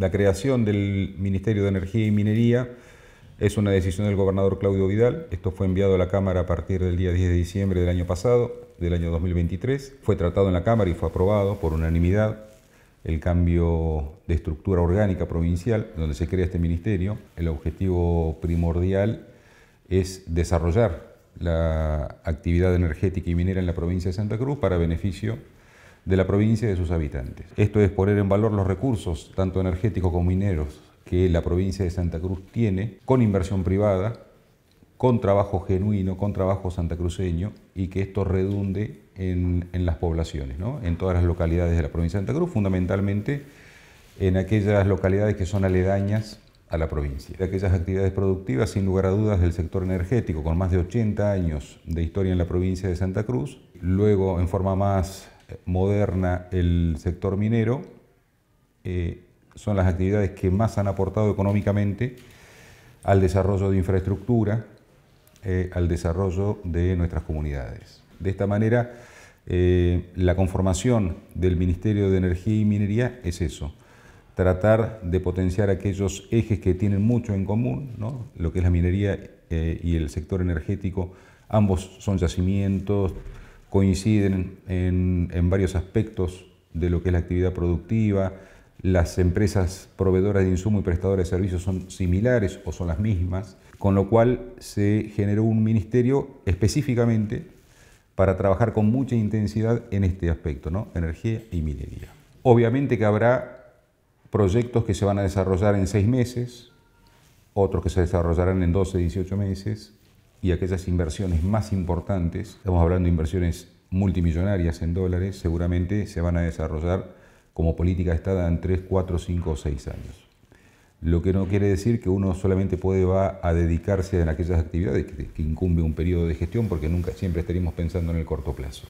La creación del Ministerio de Energía y Minería es una decisión del gobernador Claudio Vidal. Esto fue enviado a la Cámara a partir del día 10 de diciembre del año pasado, del año 2023. Fue tratado en la Cámara y fue aprobado por unanimidad el cambio de estructura orgánica provincial donde se crea este ministerio. El objetivo primordial es desarrollar la actividad energética y minera en la provincia de Santa Cruz para beneficio de la provincia y de sus habitantes. Esto es poner en valor los recursos, tanto energéticos como mineros, que la provincia de Santa Cruz tiene, con inversión privada, con trabajo genuino, con trabajo santacruceño, y que esto redunde en, las poblaciones, en todas las localidades de la provincia de Santa Cruz, fundamentalmente en aquellas localidades que son aledañas a la provincia. De aquellas actividades productivas, sin lugar a dudas, del sector energético, con más de 80 años de historia en la provincia de Santa Cruz, luego en forma más moderna el sector minero, eh, son las actividades que más han aportado económicamente al desarrollo de infraestructura, eh, al desarrollo de nuestras comunidades. De esta manera, eh, la conformación del Ministerio de Energía y Minería es eso, tratar de potenciar aquellos ejes que tienen mucho en común, lo que es la minería y el sector energético, ambos son yacimientos, coinciden en, varios aspectos de lo que es la actividad productiva, las empresas proveedoras de insumo y prestadoras de servicios son similares o son las mismas, con lo cual se generó un ministerio específicamente para trabajar con mucha intensidad en este aspecto, ¿no? energía y minería. Obviamente que habrá proyectos que se van a desarrollar en seis meses, otros que se desarrollarán en 12, 18 meses, y aquellas inversiones más importantes, estamos hablando de inversiones multimillonarias en dólares, seguramente se van a desarrollar como política de Estado en 3, 4, 5 o 6 años. Lo que no quiere decir que uno solamente puede va a dedicarse a aquellas actividades que, incumbe un periodo de gestión, porque nunca siempre estaremos pensando en el corto plazo.